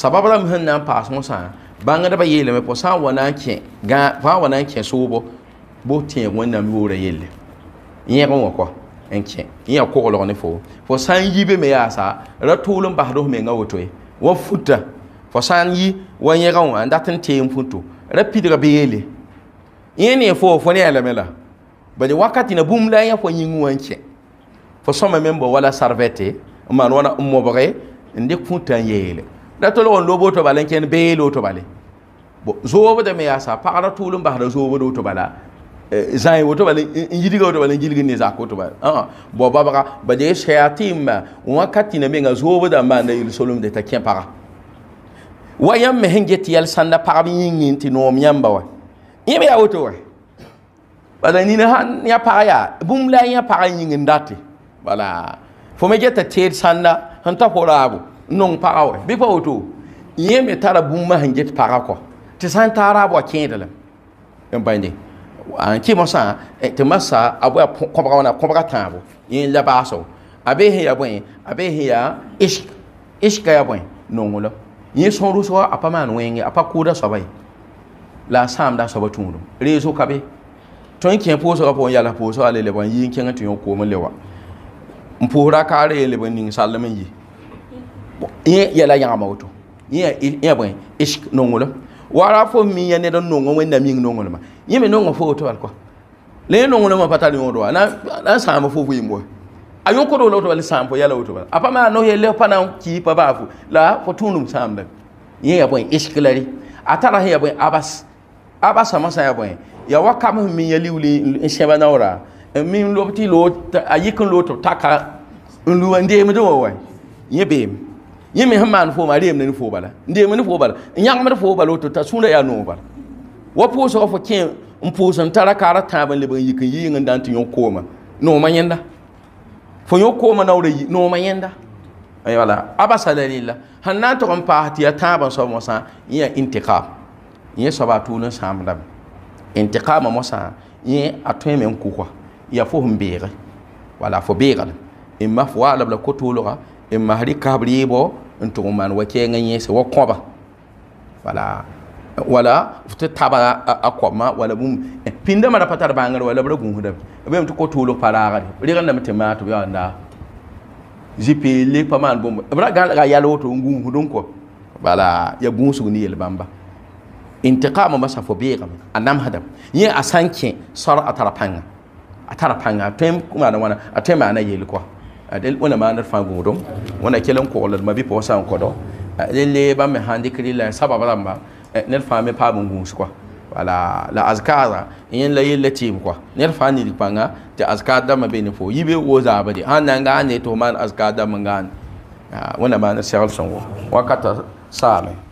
sabab rãmb sẽn na n paasẽ sã bãngdbã yeelame pʋ sã n wa na wona ke fãa wa na n kẽ soobo bo tẽeg wẽnnaam yoora yelle yẽg n ko en ke kẽ ko ko lo ne fo fo san yi be me yaasa ra tʋʋl n basd f menga woto e wo futa fo san yi wa yẽg ga won n dat n teem futu ra ga be yele yẽ ne fo fo ne yaalame la bari wakati na bum la n fo yin won ke fo so me n bo wala sarvete man wona wãna n mobge n dɩk fũta da tolo on lobo to balen ken be lo to bale bo zobo da me yasa fara tulun ba da zobo da to bala eh, zai woto bale yidiga woto bale jilgi ne za ko to bale ah bo baba ka ba je ma wakati na me ga zobo da ma na il solum de ta ken para wa yam me henge yal sanda para bi yin ti no bawa wa yimi ya woto wa bala ni na han ya para ya bum la ya para yin ndate bala fo me je ta sanda han ta horabu non paga we bi pa woto yẽ me tara bũmb sẽn get paga kɔ tɩ sã n taara a e, bɔa kẽeda la n bãnde sa kɩ mosã tɩ masa a bõe a kõbga wãna kõbga tãabo yẽ la baasg a bee sẽn yaa bõe a bee sẽn yaa isk iska yaa bõe lo la so ru so a pa no yin a pa da so bai la sam da so ba tun soaba re so ka be tõe n kẽ pʋʋsga pʋgẽ yala pʋʋsga a po so ale le n yin tɩ ngatun koom n le wa mpo ra ka re le n ning sallm yi Yen yela yama woto Yen yabwen esk nongolem Wara fo mi yane don nongolem Yen men nongolem fo woto wale kwa Len yon nongolem wapata di yon rwa Nan sanbo fo vwe mwe A yon kodo wale woto wale sanbo A pa man nou ye lew panan ki pa bavu La fotoun nou sanbe Yen yabwen esk lari A tarah yabwen abas Abas amman san yabwen Yawakab mi yali wale encheba na wora Enmi yon lopoti lo Ayik yon lopoti takar Yon lopoti yon lopoti yẽ me sẽn maan fooma a reemda ne foo bala n deemd ne foo bala n yãgemd foo bala woto t'a sũurã yaa noog bala wa pʋʋsg fo kẽ n pʋʋs n tara kaara tãab n lebg n yik n yɩɩng n da tɩ yõ kooma nooma yẽnda fo yõ kooma naoora yi nooma yẽnda wala abasa la rɩlla sãn na n tog n paas tɩ yaa tãab n soab mosã yẽ yaa intiqaam yẽ soaba a tʋʋl n sãamdame intiqaamã mosã yẽ a tõeme n kʋga yaa fo sẽn beege wala fo beegdame ẽmma fo waa la la ko n mas rɩka b rɩɩbɔ n tʋg n maan wakɛɛngã yẽese wa kõba wala wala f taba a kõbmã wala bũmb pĩndãmã ra pa tar wala b ra gũusdame b yem ko toolg pa raagre rɩgẽndame tɩ maa tɩ b yaanda zipele pa maan bũmb eh, b ra gãlga yɛl woto n gũusd n kɔ wala ya gũusg ne yel bãmba intiqaamã masã fo beegame a namsdame yẽ a sã n kẽ sor a tara pãnga a tara pãnga a yel kɔa adel wona ma andar fan gudum wona kelen ko olal mabi po san kodo lele ba me handi kri la sababa ramba ner fan me pa bungus kwa wala la azkara yin la yilla tim kwa ner fan ni panga te azkar ma mabe ni fo yibe wo za bade han nan ga ne to man azkar da man ga wona ma na shawal songo wakata same